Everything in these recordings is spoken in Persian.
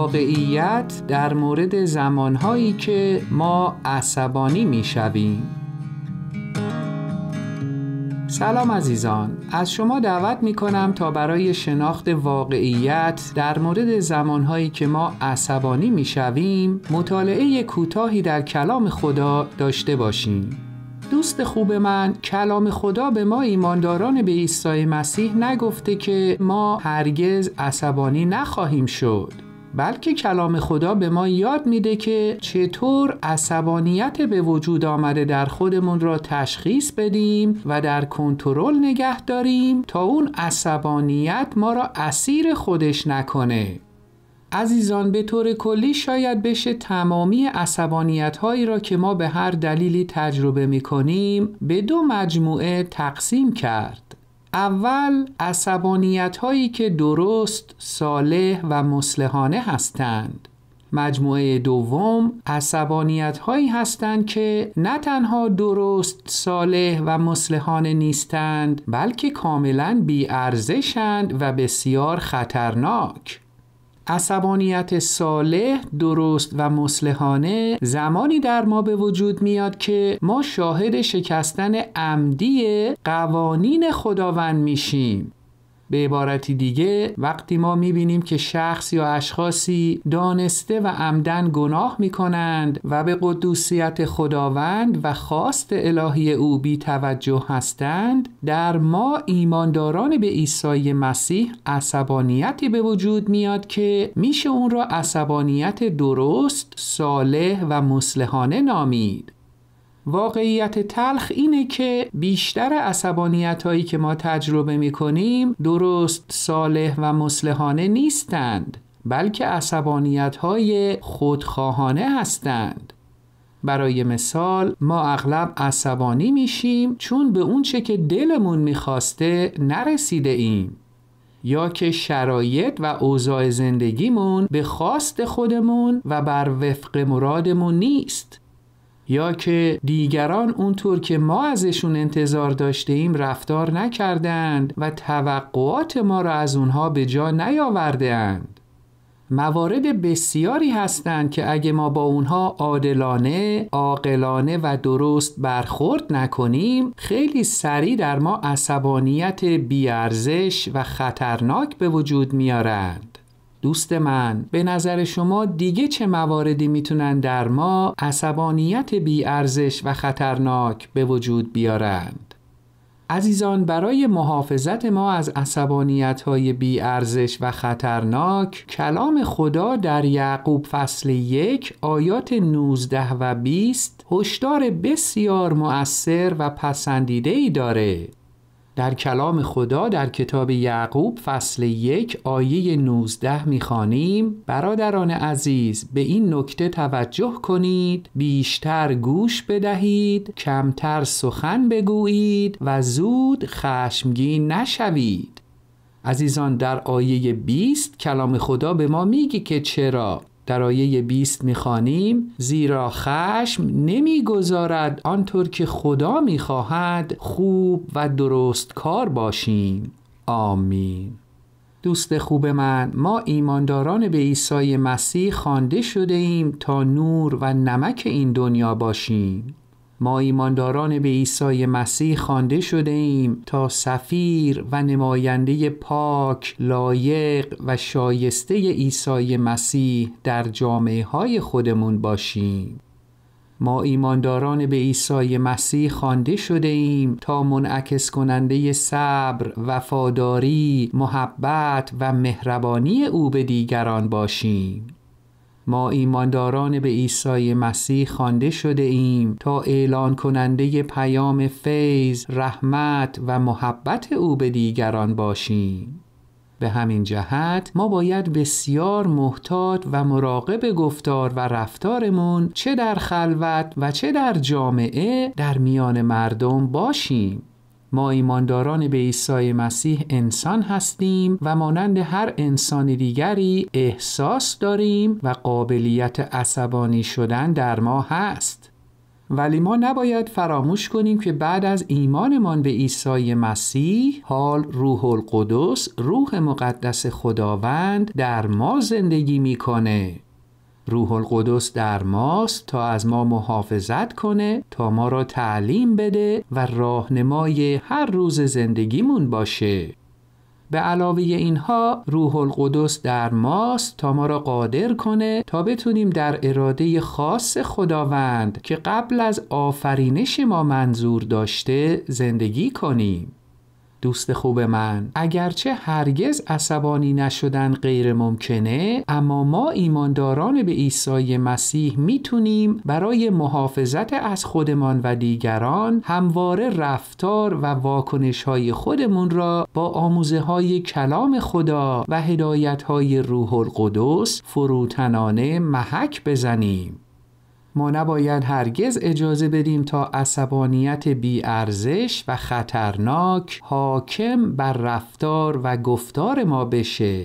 واقعیت در مورد زمانهایی که ما عصبانی میشویم سلام عزیزان از شما دعوت می کنم تا برای شناخت واقعیت در مورد زمانهایی که ما عصبانی می شویم مطالعه کوتاهی در کلام خدا داشته باشیم دوست خوب من کلام خدا به ما ایمانداران به عیسی مسیح نگفته که ما هرگز عصبانی نخواهیم شد بلکه کلام خدا به ما یاد میده که چطور عصبانیت به وجود آمده در خودمون را تشخیص بدیم و در کنترل نگه داریم تا اون عصبانیت ما را اسیر خودش نکنه عزیزان به طور کلی شاید بشه تمامی عصبانیت هایی را که ما به هر دلیلی تجربه می کنیم به دو مجموعه تقسیم کرد. اول عصبانیت هایی که درست، صالح و مسلحانه هستند. مجموعه دوم عصبانیت هایی هستند که نه تنها درست، صالح و مسلحانه نیستند بلکه کاملا بیارزشند و بسیار خطرناک. عصبانیت صالح درست و مسلحانه زمانی در ما به وجود میاد که ما شاهد شکستن عمدی قوانین خداوند میشیم به عبارتی دیگه وقتی ما میبینیم که شخص یا اشخاصی دانسته و عمدن گناه میکنند و به قدوسیت خداوند و خواست الهی او بی توجه هستند در ما ایمانداران به عیسی مسیح عصبانیتی به وجود میاد که میشه اون را عصبانیت درست، صالح و مسلحانه نامید واقعیت تلخ اینه که بیشتر عصبانیت هایی که ما تجربه می کنیم درست صالح و مسلحانه نیستند بلکه عصبانیت های خودخواهانه هستند برای مثال ما اغلب عصبانی میشیم چون به اون چه که دلمون میخواسته نرسیده ایم یا که شرایط و اوضاع زندگیمون به خواست خودمون و بر وفق مرادمون نیست یا که دیگران اونطور که ما ازشون انتظار داشته ایم رفتار نکردند و توقعات ما را از اونها به جا نیاورده اند. موارد بسیاری هستند که اگه ما با اونها عادلانه، عاقلانه و درست برخورد نکنیم، خیلی سریع در ما عصبانیت بیارزش و خطرناک به وجود میارند. دوست من به نظر شما دیگه چه مواردی میتونن در ما عصبانیت ارزش و خطرناک به وجود بیارند؟ عزیزان برای محافظت ما از عصبانیت های بی ارزش و خطرناک کلام خدا در یعقوب فصل یک آیات 19 و 20 هشدار بسیار مؤثر و پسندیده ای داره در کلام خدا در کتاب یعقوب فصل یک آیه 19 میخوانیم برادران عزیز به این نکته توجه کنید بیشتر گوش بدهید کمتر سخن بگویید و زود خشمگین نشوید عزیزان در آیه 20 کلام خدا به ما میگه که چرا در آیه 20 میخوانیم زیرا خشم نمیگذارد آنطور که خدا میخواهد خوب و درست کار باشیم آمین دوست خوب من ما ایمانداران به عیسی مسیح خوانده شده ایم تا نور و نمک این دنیا باشیم ما ایمانداران به عیسی مسیح خوانده شده ایم تا سفیر و نماینده پاک لایق و شایسته عیسی مسیح در جامعه های خودمون باشیم ما ایمانداران به عیسی مسیح خوانده شده ایم تا منعکس کننده صبر، وفاداری، محبت و مهربانی او به دیگران باشیم. ما ایمانداران به عیسی مسیح خوانده شده ایم تا اعلان کننده پیام فیض، رحمت و محبت او به دیگران باشیم. به همین جهت ما باید بسیار محتاط و مراقب گفتار و رفتارمون چه در خلوت و چه در جامعه در میان مردم باشیم ما ایمانداران به عیسی مسیح انسان هستیم و مانند هر انسان دیگری احساس داریم و قابلیت عصبانی شدن در ما هست ولی ما نباید فراموش کنیم که بعد از ایمانمان به عیسی مسیح حال روح القدس روح مقدس خداوند در ما زندگی میکنه روح القدس در ماست تا از ما محافظت کنه تا ما را تعلیم بده و راهنمای هر روز زندگیمون باشه به علاوه اینها روح القدس در ماست تا ما را قادر کنه تا بتونیم در اراده خاص خداوند که قبل از آفرینش ما منظور داشته زندگی کنیم دوست خوب من اگرچه هرگز عصبانی نشدن غیر ممکنه اما ما ایمانداران به عیسی مسیح میتونیم برای محافظت از خودمان و دیگران همواره رفتار و واکنش های خودمون را با آموزه های کلام خدا و هدایت های روح القدس فروتنانه محک بزنیم ما نباید هرگز اجازه بدیم تا عصبانیت بیارزش و خطرناک حاکم بر رفتار و گفتار ما بشه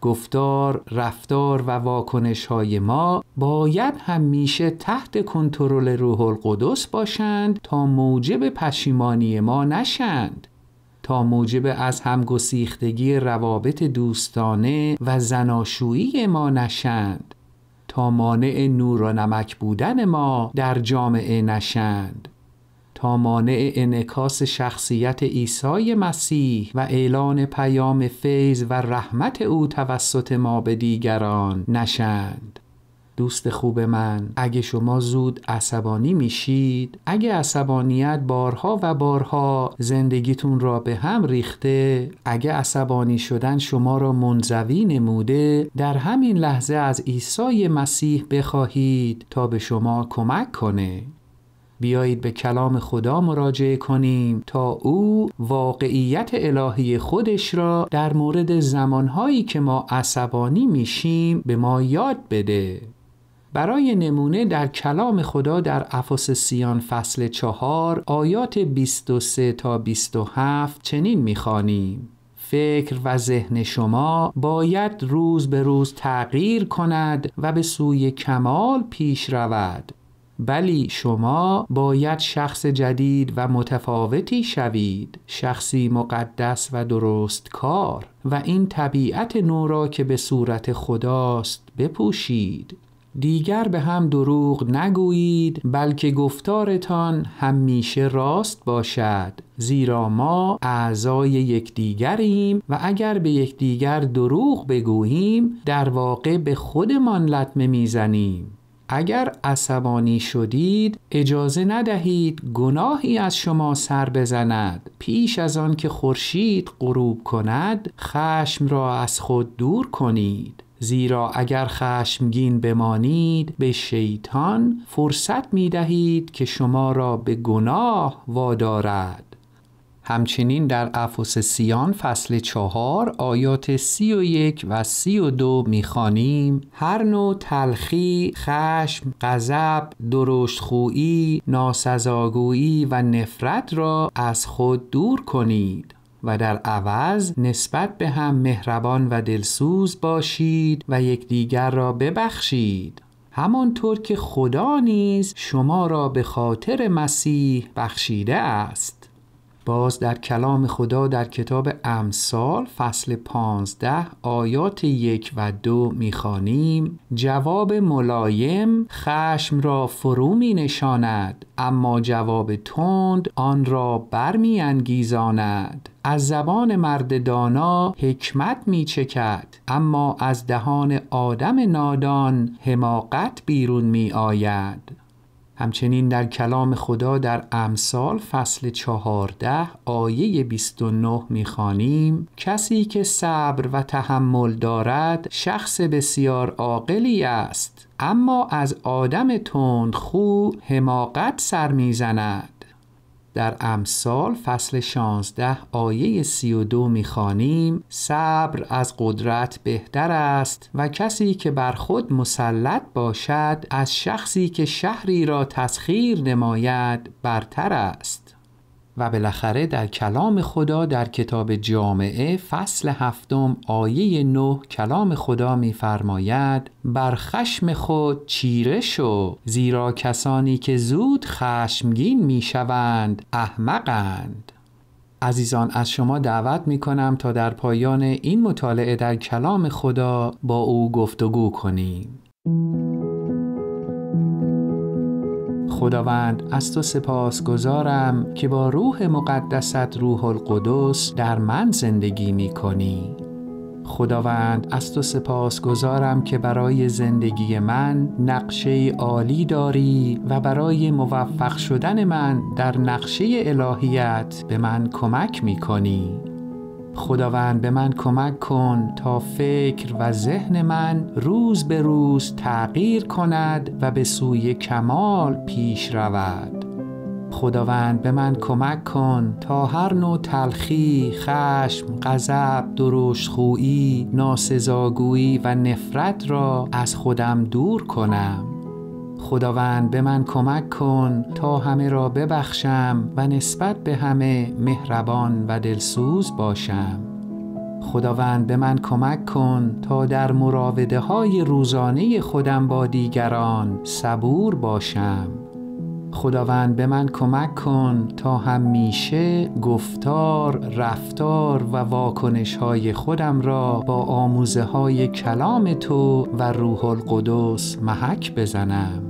گفتار، رفتار و واکنش های ما باید همیشه تحت کنترل روح القدس باشند تا موجب پشیمانی ما نشند تا موجب از همگسیختگی روابط دوستانه و زناشویی ما نشند تا مانع نور و نمک بودن ما در جامعه نشند تا مانع انعکاس شخصیت عیسی مسیح و اعلان پیام فیض و رحمت او توسط ما به دیگران نشند دوست خوب من اگه شما زود عصبانی میشید اگه عصبانیت بارها و بارها زندگیتون را به هم ریخته اگه عصبانی شدن شما را منزوی نموده در همین لحظه از عیسی مسیح بخواهید تا به شما کمک کنه بیایید به کلام خدا مراجعه کنیم تا او واقعیت الهی خودش را در مورد زمانهایی که ما عصبانی میشیم به ما یاد بده برای نمونه در کلام خدا در افسسیان فصل چهار آیات 23 تا 27 چنین میخوانیم فکر و ذهن شما باید روز به روز تغییر کند و به سوی کمال پیش رود بلی شما باید شخص جدید و متفاوتی شوید شخصی مقدس و درست کار و این طبیعت نو را که به صورت خداست بپوشید دیگر به هم دروغ نگویید بلکه گفتارتان همیشه راست باشد زیرا ما اعضای یکدیگریم و اگر به یکدیگر دروغ بگوییم در واقع به خودمان لطمه میزنیم اگر عصبانی شدید اجازه ندهید گناهی از شما سر بزند پیش از آن که خورشید غروب کند خشم را از خود دور کنید زیرا اگر خشمگین بمانید به شیطان فرصت می دهید که شما را به گناه وادارد همچنین در سیان فصل چهار آیات سی و یک و سی و دو میخوانیم هر نوع تلخی، خشم، غضب، درشتخویی، ناسزاگویی و نفرت را از خود دور کنید و در عوض نسبت به هم مهربان و دلسوز باشید و یکدیگر را ببخشید همانطور که خدا نیز شما را به خاطر مسیح بخشیده است باز در کلام خدا در کتاب امثال فصل 15 آیات یک و دو میخوانیم جواب ملایم خشم را فرو می نشاند اما جواب تند آن را برمی انگیزاند از زبان مرد دانا حکمت می چکد اما از دهان آدم نادان حماقت بیرون می آید همچنین در کلام خدا در امثال فصل چهارده آیه 29 میخوانیم کسی که صبر و تحمل دارد شخص بسیار عاقلی است اما از آدم تند خو حماقت سر میزند در امثال فصل 16 آیه 32 میخوانیم صبر از قدرت بهتر است و کسی که بر خود مسلط باشد از شخصی که شهری را تسخیر نماید برتر است و بالاخره در کلام خدا در کتاب جامعه فصل هفتم آیه نه کلام خدا میفرماید بر خشم خود چیره شو زیرا کسانی که زود خشمگین میشوند احمقند عزیزان از شما دعوت می کنم تا در پایان این مطالعه در کلام خدا با او گفتگو کنیم. خداوند از تو سپاس گذارم که با روح مقدست روح القدس در من زندگی می کنی. خداوند از تو سپاس گذارم که برای زندگی من نقشه عالی داری و برای موفق شدن من در نقشه الهیت به من کمک می کنی. خداوند به من کمک کن تا فکر و ذهن من روز به روز تغییر کند و به سوی کمال پیش رود خداوند به من کمک کن تا هر نوع تلخی، خشم، غضب، درشتخویی، ناسزاگویی و نفرت را از خودم دور کنم خداوند به من کمک کن تا همه را ببخشم و نسبت به همه مهربان و دلسوز باشم خداوند به من کمک کن تا در مراوده های روزانه خودم با دیگران صبور باشم خداوند به من کمک کن تا همیشه گفتار، رفتار و واکنش های خودم را با آموزه های کلام تو و روح القدس محک بزنم.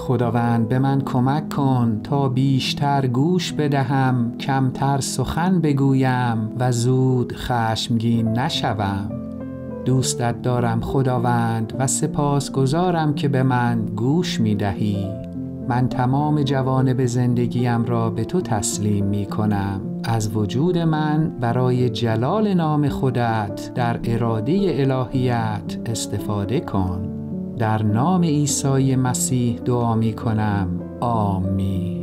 خداوند به من کمک کن تا بیشتر گوش بدهم کمتر سخن بگویم و زود خشمگین نشوم دوستت دارم خداوند و سپاس گذارم که به من گوش می دهی من تمام به زندگیم را به تو تسلیم می کنم از وجود من برای جلال نام خودت در اراده الهیت استفاده کن در نام عیسی مسیح دعا می کنم آمین